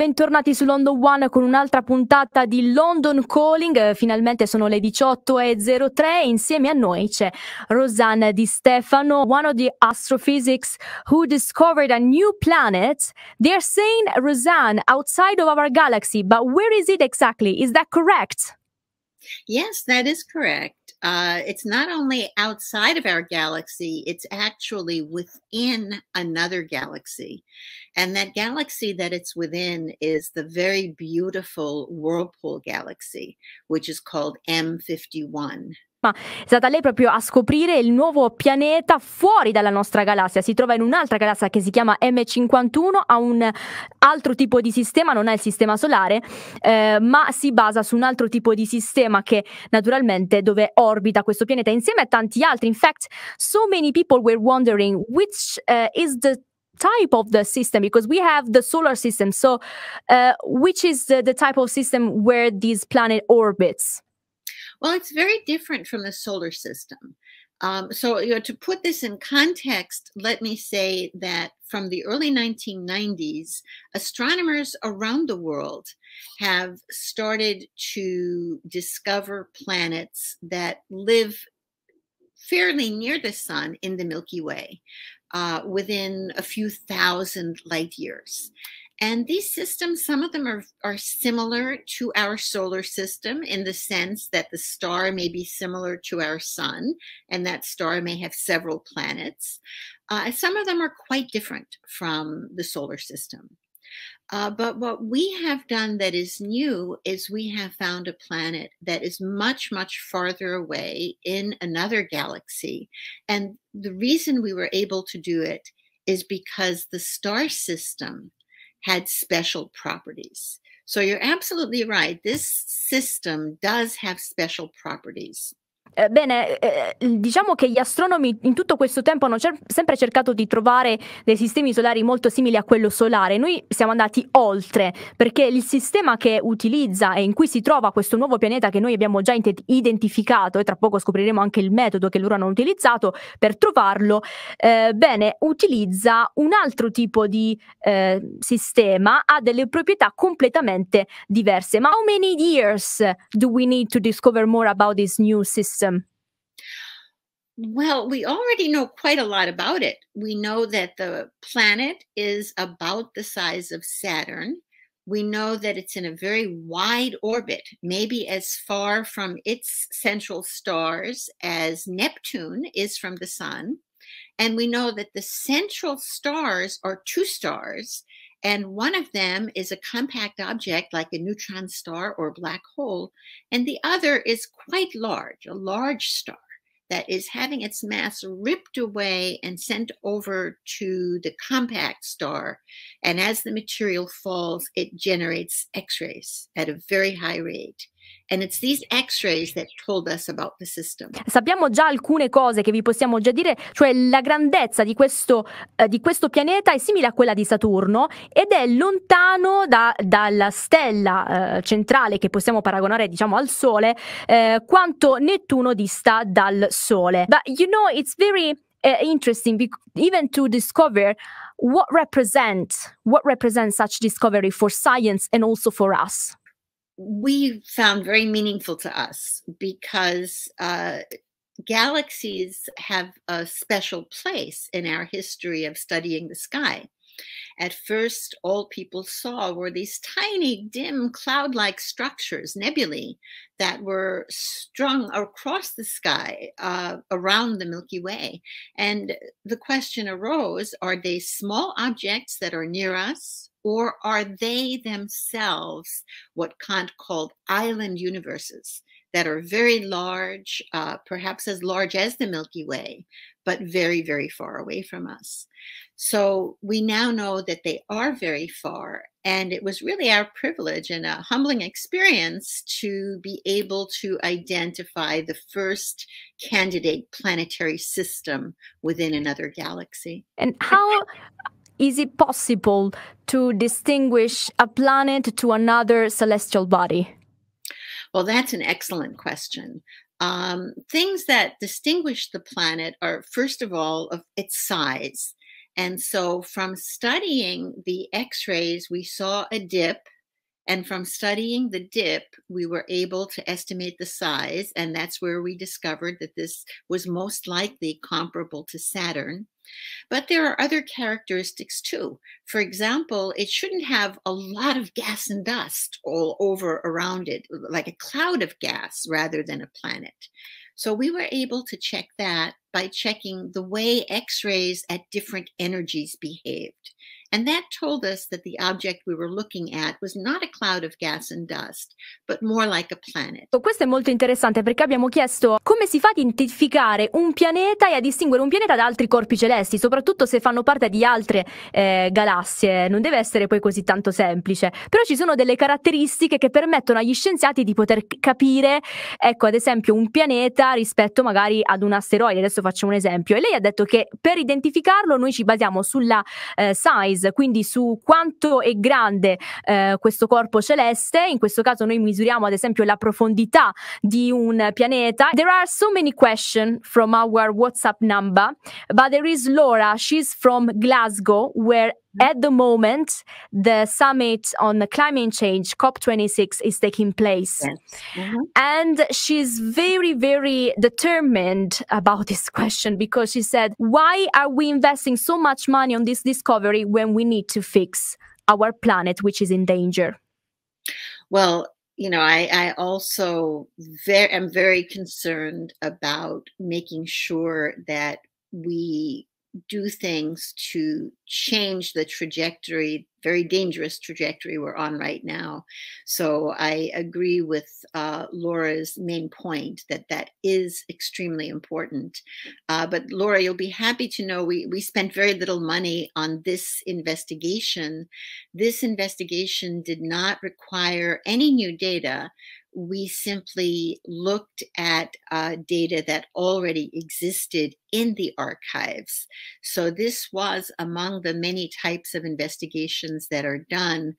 Bentornati su London One con un'altra puntata di London Calling, eh, finalmente sono le 18.03 e insieme a noi c'è Rosanna Di Stefano, one of the astrophysics who discovered a new planet. They're saying, Rosanna, outside of our galaxy, but where is it exactly? Is that correct? Yes, that is correct. Uh, it's not only outside of our galaxy, it's actually within another galaxy. And that galaxy that it's within is the very beautiful Whirlpool galaxy, which is called M51. ma è stata lei proprio a scoprire il nuovo pianeta fuori dalla nostra galassia. Si trova in un'altra galassia che si chiama M51, ha un altro tipo di sistema, non è il sistema solare, eh, ma si basa su un altro tipo di sistema che naturalmente dove orbita questo pianeta insieme a tanti altri. In fact, so many people were wondering which uh, is the type of the system because we have the solar system. So, uh, which is the, the type of system where these planet orbits? Well, it's very different from the solar system. Um, so, you know, to put this in context, let me say that from the early 1990s, astronomers around the world have started to discover planets that live fairly near the sun in the Milky Way, uh, within a few thousand light years. And these systems, some of them are, are similar to our solar system in the sense that the star may be similar to our sun, and that star may have several planets. Uh, some of them are quite different from the solar system. Uh, but what we have done that is new is we have found a planet that is much, much farther away in another galaxy. And the reason we were able to do it is because the star system had special properties. So you're absolutely right. This system does have special properties. Eh, bene, eh, eh, diciamo che gli astronomi in tutto questo tempo hanno cer- sempre cercato di trovare dei sistemi solari molto simili a quello solare. Noi siamo andati oltre perché il sistema che utilizza e in cui si trova questo nuovo pianeta che noi abbiamo già int- identificato e tra poco scopriremo anche il metodo che loro hanno utilizzato per trovarlo, eh, bene, utilizza un altro tipo di eh, sistema, ha delle proprietà completamente diverse. Ma how many years do we need to discover more about this new system? system? Well, we already know quite a lot about it. We know that the planet is about the size of Saturn. We know that it's in a very wide orbit, maybe as far from its central stars as Neptune is from the sun. And we know that the central stars are two stars and one of them is a compact object like a neutron star or black hole, and the other is quite large, a large star that is having its mass ripped away and sent over to the compact star. And as the material falls, it generates X rays at a very high rate. x-rays Sappiamo già alcune cose che vi possiamo già dire, cioè la grandezza di questo, eh, di questo pianeta è simile a quella di Saturno ed è lontano da, dalla stella eh, centrale che possiamo paragonare diciamo al Sole eh, quanto Nettuno dista dal Sole. But you know it's very Uh, interesting be- even to discover what represent what represents such discovery for science and also for us we found very meaningful to us because uh, galaxies have a special place in our history of studying the sky. At first, all people saw were these tiny, dim, cloud like structures, nebulae, that were strung across the sky uh, around the Milky Way. And the question arose are they small objects that are near us or are they themselves what Kant called island universes that are very large, uh, perhaps as large as the Milky Way, but very, very far away from us? So we now know that they are very far. And it was really our privilege and a humbling experience to be able to identify the first candidate planetary system within another galaxy. And how is it possible to distinguish a planet to another celestial body? Well, that's an excellent question. Um, things that distinguish the planet are, first of all, of its size. And so, from studying the X rays, we saw a dip and from studying the dip, we were able to estimate the size, and that's where we discovered that this was most likely comparable to Saturn. But there are other characteristics too. For example, it shouldn't have a lot of gas and dust all over around it, like a cloud of gas rather than a planet. So we were able to check that by checking the way X rays at different energies behaved. And that told us that the object we were looking at was not a cloud of gas and dust, but more like a planet. Oh, questo è molto interessante perché abbiamo chiesto come si fa ad identificare un pianeta e a distinguere un pianeta da altri corpi celesti, soprattutto se fanno parte di altre eh, galassie. Non deve essere poi così tanto semplice, però ci sono delle caratteristiche che permettono agli scienziati di poter capire, ecco, ad esempio, un pianeta rispetto magari ad un asteroide. Adesso faccio un esempio. E lei ha detto che per identificarlo noi ci basiamo sulla eh, size size, quindi su quanto è grande eh, questo corpo celeste. In questo caso noi misuriamo ad esempio la profondità di un pianeta. There are so many questions from our WhatsApp number, but there is Laura, she's from Glasgow where Mm-hmm. At the moment, the summit on the climate change, COP26, is taking place. Yes. Mm -hmm. And she's very, very determined about this question because she said, Why are we investing so much money on this discovery when we need to fix our planet, which is in danger? Well, you know, I, I also very, am very concerned about making sure that we do things to change the trajectory, very dangerous trajectory we're on right now. So I agree with uh, Laura's main point that that is extremely important. Uh, but Laura, you'll be happy to know we, we spent very little money on this investigation. This investigation did not require any new data we simply looked at uh, data that already existed in the archives. So this was among the many types of investigations that are done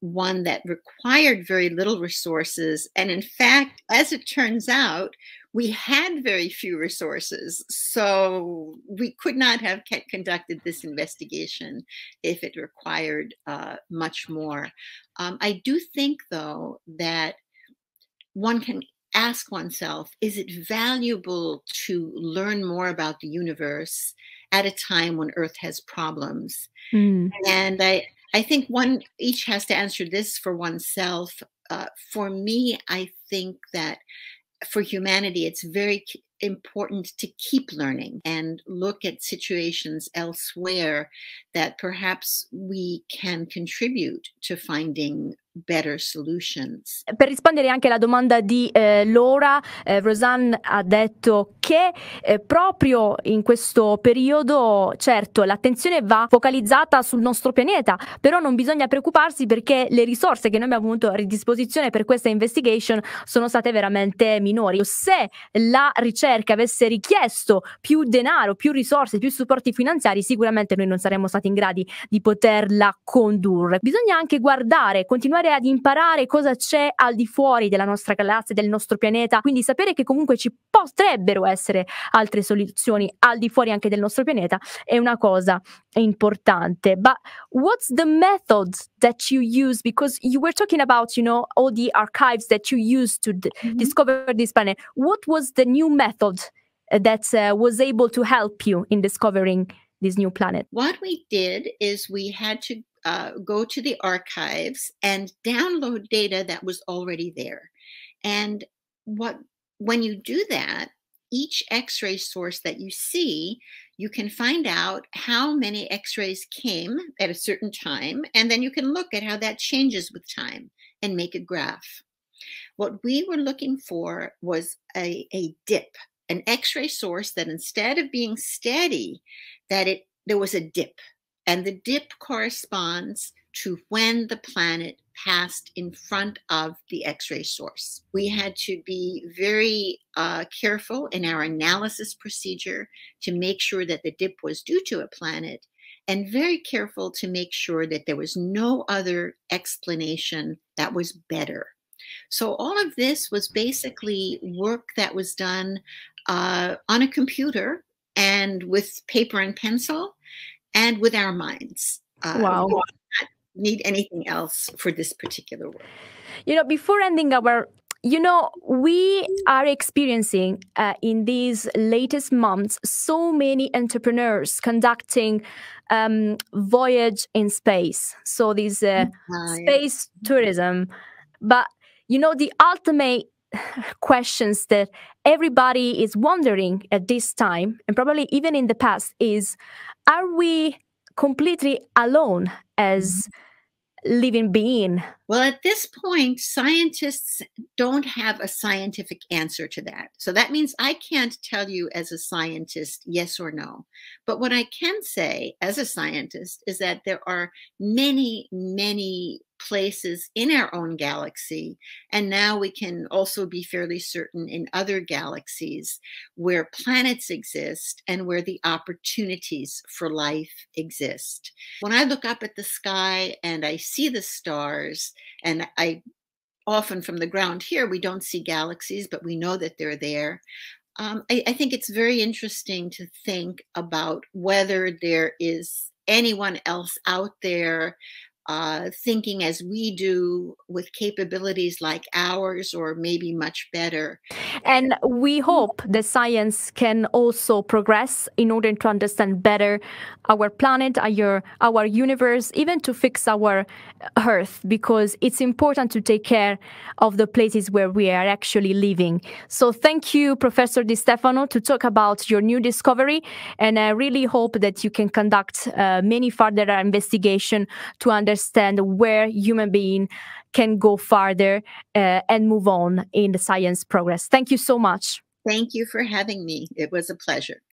one that required very little resources. And in fact, as it turns out, we had very few resources. So we could not have conducted this investigation if it required uh, much more. Um, I do think, though, that one can ask oneself is it valuable to learn more about the universe at a time when earth has problems mm. and i i think one each has to answer this for oneself uh, for me i think that for humanity it's very important to keep learning and look at situations elsewhere that perhaps we can contribute to finding better Per rispondere anche alla domanda di eh, Laura, eh, Roseanne ha detto che eh, proprio in questo periodo, certo, l'attenzione va focalizzata sul nostro pianeta, però non bisogna preoccuparsi perché le risorse che noi abbiamo avuto a disposizione per questa investigation sono state veramente minori. Se la ricerca avesse richiesto più denaro, più risorse, più supporti finanziari, sicuramente noi non saremmo stati in grado di poterla condurre. Bisogna anche guardare, continuare andare ad imparare cosa c'è al di fuori della nostra galassia, del nostro pianeta, quindi sapere che comunque ci potrebbero essere altre soluzioni al di fuori anche del nostro pianeta è una cosa importante. But what's the methods that you use? Because you were talking about, you know, all the archives that you used to d- mm-hmm. discover this planet. What was the new method uh, that uh, was able to help you in discovering this new planet? What we did is we had to uh, go to the archives and download data that was already there. And what when you do that, each x-ray source that you see, you can find out how many x-rays came at a certain time, and then you can look at how that changes with time and make a graph. What we were looking for was a, a dip, an x-ray source that instead of being steady, that it there was a dip and the dip corresponds to when the planet passed in front of the x-ray source we had to be very uh, careful in our analysis procedure to make sure that the dip was due to a planet and very careful to make sure that there was no other explanation that was better so all of this was basically work that was done uh, on a computer and with paper and pencil and with our minds. Uh, wow. Need anything else for this particular work? You know, before ending our you know, we are experiencing uh, in these latest months so many entrepreneurs conducting um, voyage in space. So this uh, space yeah. tourism, but you know, the ultimate questions that everybody is wondering at this time, and probably even in the past, is are we completely alone as mm-hmm. living being well, at this point, scientists don't have a scientific answer to that. So that means I can't tell you as a scientist yes or no. But what I can say as a scientist is that there are many, many places in our own galaxy, and now we can also be fairly certain in other galaxies where planets exist and where the opportunities for life exist. When I look up at the sky and I see the stars, and I often from the ground here, we don't see galaxies, but we know that they're there. Um, I, I think it's very interesting to think about whether there is anyone else out there uh, thinking as we do with capabilities like ours or maybe much better. And we mm. hope that science can also progress in order to understand better our planet, uh, our, our universe, even to fix our Earth, because it's important to take care of the places where we are actually living. So thank you, Professor Di Stefano, to talk about your new discovery. And I really hope that you can conduct uh, many further investigation to understand understand where human being can go farther uh, and move on in the science progress. Thank you so much. Thank you for having me. It was a pleasure.